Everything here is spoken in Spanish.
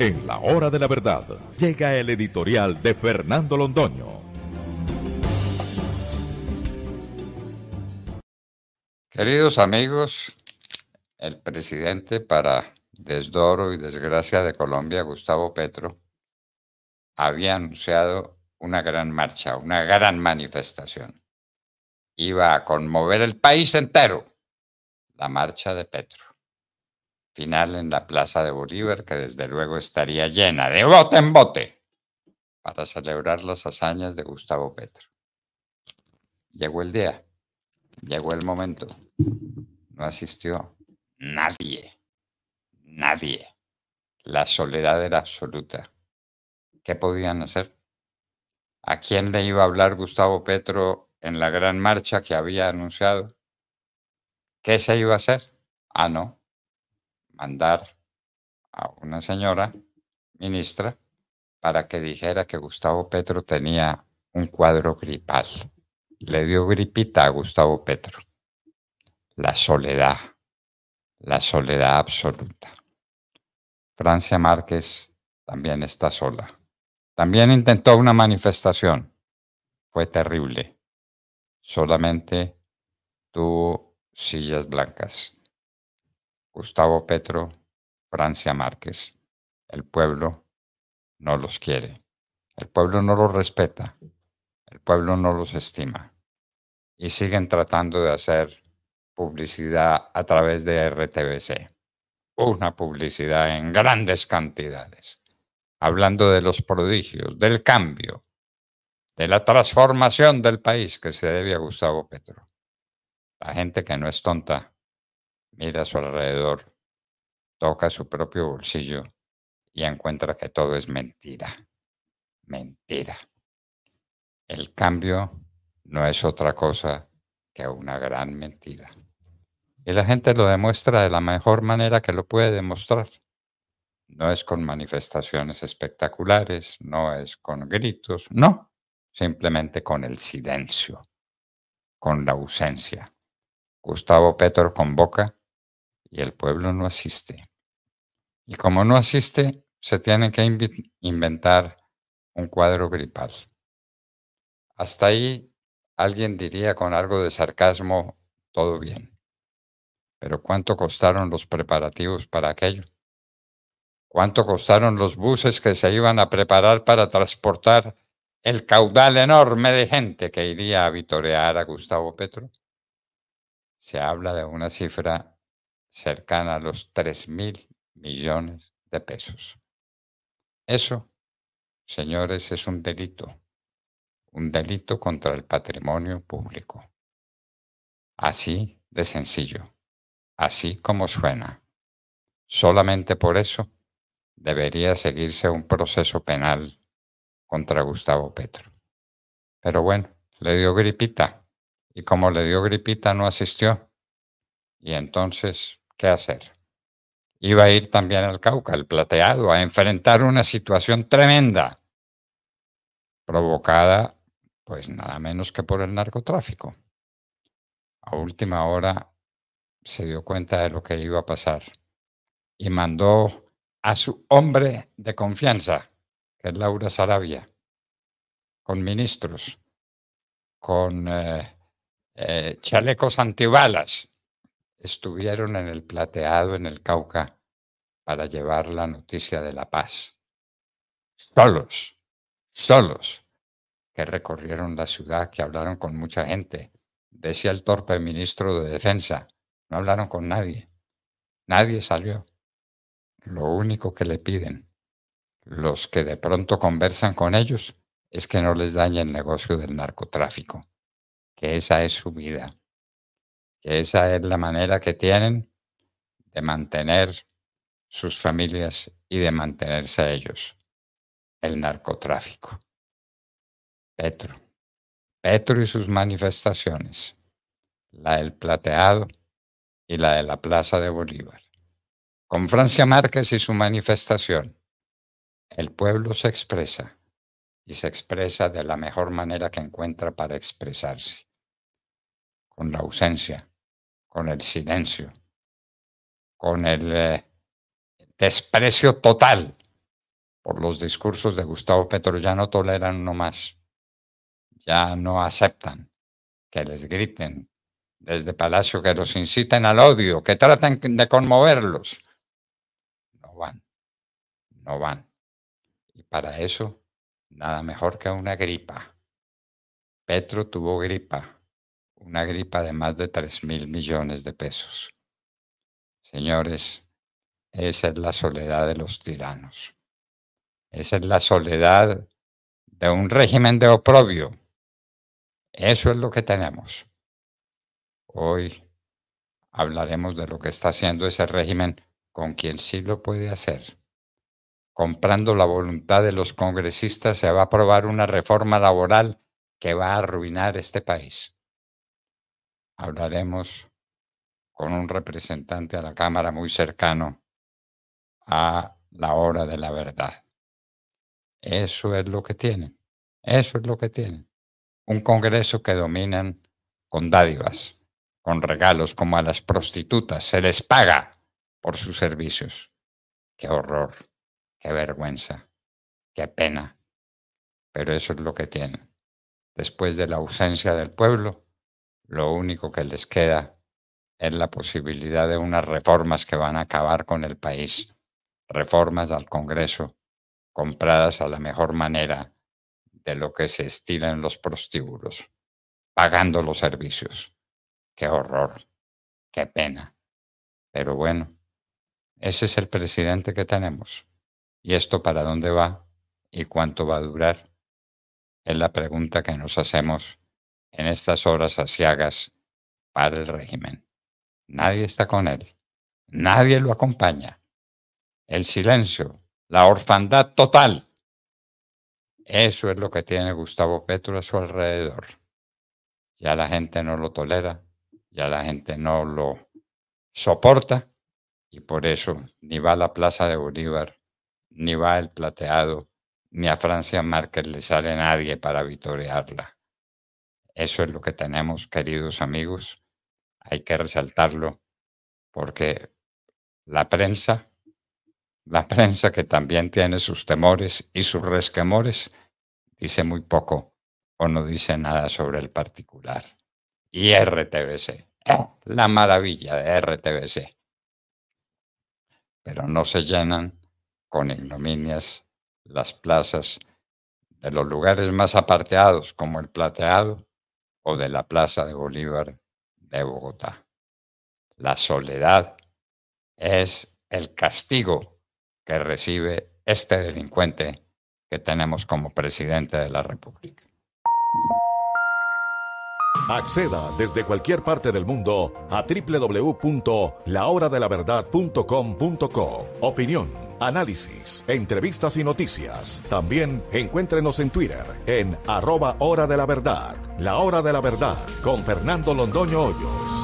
En la hora de la verdad llega el editorial de Fernando Londoño. Queridos amigos, el presidente para desdoro y desgracia de Colombia, Gustavo Petro, había anunciado una gran marcha, una gran manifestación. Iba a conmover el país entero la marcha de Petro final en la Plaza de Bolívar, que desde luego estaría llena de bote en bote para celebrar las hazañas de Gustavo Petro. Llegó el día, llegó el momento. No asistió nadie, nadie. La soledad era absoluta. ¿Qué podían hacer? ¿A quién le iba a hablar Gustavo Petro en la gran marcha que había anunciado? ¿Qué se iba a hacer? Ah, no, mandar a una señora ministra para que dijera que Gustavo Petro tenía un cuadro gripal. Le dio gripita a Gustavo Petro. La soledad, la soledad absoluta. Francia Márquez también está sola. También intentó una manifestación. Fue terrible. Solamente tuvo sillas blancas. Gustavo Petro, Francia Márquez. El pueblo no los quiere. El pueblo no los respeta. El pueblo no los estima. Y siguen tratando de hacer publicidad a través de RTBC. Una publicidad en grandes cantidades. Hablando de los prodigios, del cambio, de la transformación del país que se debe a Gustavo Petro. La gente que no es tonta Mira a su alrededor, toca su propio bolsillo y encuentra que todo es mentira. Mentira. El cambio no es otra cosa que una gran mentira. Y la gente lo demuestra de la mejor manera que lo puede demostrar. No es con manifestaciones espectaculares, no es con gritos, no, simplemente con el silencio, con la ausencia. Gustavo Petro convoca y el pueblo no asiste. Y como no asiste, se tiene que inventar un cuadro gripal. Hasta ahí alguien diría con algo de sarcasmo, todo bien. Pero ¿cuánto costaron los preparativos para aquello? ¿Cuánto costaron los buses que se iban a preparar para transportar el caudal enorme de gente que iría a vitorear a Gustavo Petro? Se habla de una cifra cercana a los mil millones de pesos. Eso, señores, es un delito, un delito contra el patrimonio público. Así de sencillo, así como suena. Solamente por eso debería seguirse un proceso penal contra Gustavo Petro. Pero bueno, le dio gripita y como le dio gripita no asistió. Y entonces ¿Qué hacer. Iba a ir también al Cauca, al plateado, a enfrentar una situación tremenda provocada, pues nada menos que por el narcotráfico. A última hora se dio cuenta de lo que iba a pasar y mandó a su hombre de confianza, que es Laura Sarabia, con ministros, con eh, eh, chalecos antibalas, estuvieron en el plateado en el Cauca para llevar la noticia de la paz. Solos, solos, que recorrieron la ciudad, que hablaron con mucha gente. Decía el torpe ministro de Defensa, no hablaron con nadie. Nadie salió. Lo único que le piden los que de pronto conversan con ellos es que no les dañe el negocio del narcotráfico, que esa es su vida que esa es la manera que tienen de mantener sus familias y de mantenerse a ellos, el narcotráfico. Petro, Petro y sus manifestaciones, la del plateado y la de la Plaza de Bolívar. Con Francia Márquez y su manifestación, el pueblo se expresa y se expresa de la mejor manera que encuentra para expresarse, con la ausencia con el silencio, con el eh, desprecio total por los discursos de Gustavo Petro. Ya no toleran no más, ya no aceptan que les griten desde Palacio, que los inciten al odio, que traten de conmoverlos. No van, no van. Y para eso, nada mejor que una gripa. Petro tuvo gripa una gripa de más de 3 mil millones de pesos. Señores, esa es la soledad de los tiranos. Esa es la soledad de un régimen de oprobio. Eso es lo que tenemos. Hoy hablaremos de lo que está haciendo ese régimen con quien sí lo puede hacer. Comprando la voluntad de los congresistas se va a aprobar una reforma laboral que va a arruinar este país hablaremos con un representante a la Cámara muy cercano a la hora de la verdad. Eso es lo que tienen. Eso es lo que tienen. Un Congreso que dominan con dádivas, con regalos, como a las prostitutas. Se les paga por sus servicios. Qué horror, qué vergüenza, qué pena. Pero eso es lo que tienen. Después de la ausencia del pueblo, lo único que les queda es la posibilidad de unas reformas que van a acabar con el país, reformas al Congreso, compradas a la mejor manera de lo que se estila en los prostíbulos, pagando los servicios. Qué horror, qué pena. Pero bueno, ese es el presidente que tenemos. ¿Y esto para dónde va? ¿Y cuánto va a durar? Es la pregunta que nos hacemos en estas horas asiagas para el régimen. Nadie está con él, nadie lo acompaña. El silencio, la orfandad total. Eso es lo que tiene Gustavo Petro a su alrededor. Ya la gente no lo tolera, ya la gente no lo soporta y por eso ni va a la Plaza de Bolívar, ni va el plateado, ni a Francia Márquez le sale nadie para vitorearla. Eso es lo que tenemos, queridos amigos. Hay que resaltarlo porque la prensa, la prensa que también tiene sus temores y sus resquemores, dice muy poco o no dice nada sobre el particular. Y RTBC, ¡oh! la maravilla de RTBC. Pero no se llenan con ignominias las plazas de los lugares más aparteados como el plateado o de la Plaza de Bolívar de Bogotá. La soledad es el castigo que recibe este delincuente que tenemos como presidente de la República. Acceda desde cualquier parte del mundo a www.lahoradelaverdad.com.co. Opinión análisis, entrevistas y noticias. También encuéntrenos en Twitter en arroba hora de la verdad. La hora de la verdad con Fernando Londoño Hoyos.